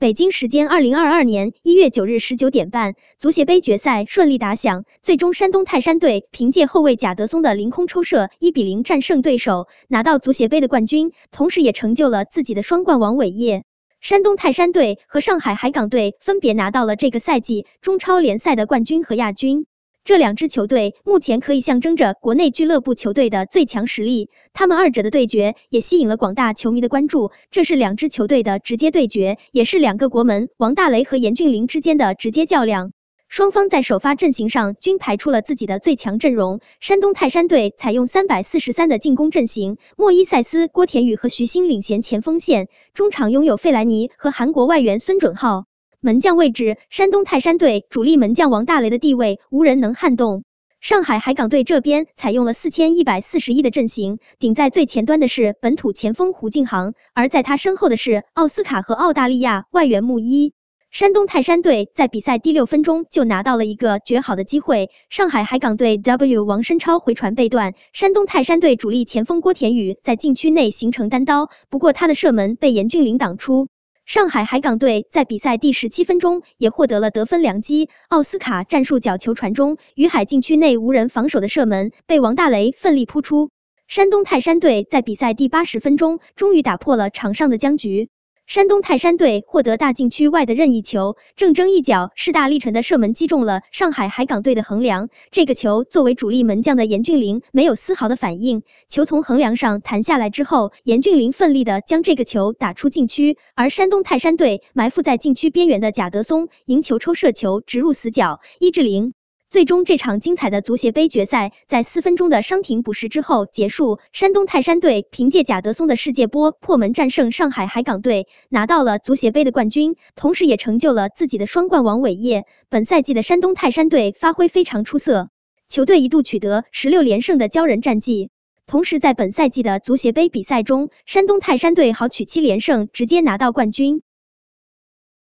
北京时间二零二二年一月九日十九点半，足协杯决赛顺利打响。最终，山东泰山队凭借后卫贾德松的凌空抽射，一比零战胜对手，拿到足协杯的冠军，同时也成就了自己的双冠王伟业。山东泰山队和上海海港队分别拿到了这个赛季中超联赛的冠军和亚军。这两支球队目前可以象征着国内俱乐部球队的最强实力，他们二者的对决也吸引了广大球迷的关注。这是两支球队的直接对决，也是两个国门王大雷和严俊林之间的直接较量。双方在首发阵型上均排出了自己的最强阵容。山东泰山队采用三百四十三的进攻阵型，莫伊塞斯、郭田雨和徐新领衔前锋线，中场拥有费莱尼和韩国外援孙准浩。门将位置，山东泰山队主力门将王大雷的地位无人能撼动。上海海港队这边采用了四千一百四十一的阵型，顶在最前端的是本土前锋胡敬航，而在他身后的是奥斯卡和澳大利亚外援穆伊。山东泰山队在比赛第六分钟就拿到了一个绝好的机会，上海海港队 W 王申超回传被断，山东泰山队主力前锋郭田雨在禁区内形成单刀，不过他的射门被严俊凌挡出。上海海港队在比赛第十七分钟也获得了得分良机，奥斯卡战术角球传中，于海禁区内无人防守的射门被王大雷奋力扑出。山东泰山队在比赛第八十分钟终于打破了场上的僵局。山东泰山队获得大禁区外的任意球，郑铮一脚势大力沉的射门击中了上海海港队的横梁。这个球作为主力门将的严俊林没有丝毫的反应，球从横梁上弹下来之后，严俊林奋力的将这个球打出禁区。而山东泰山队埋伏在禁区边缘的贾德松迎球抽射，球直入死角，一至零。最终，这场精彩的足协杯决赛在四分钟的伤停补时之后结束。山东泰山队凭借贾德松的世界波破门，战胜上海海港队，拿到了足协杯的冠军，同时也成就了自己的双冠王伟业。本赛季的山东泰山队发挥非常出色，球队一度取得十六连胜的骄人战绩。同时，在本赛季的足协杯比赛中，山东泰山队豪取七连胜，直接拿到冠军。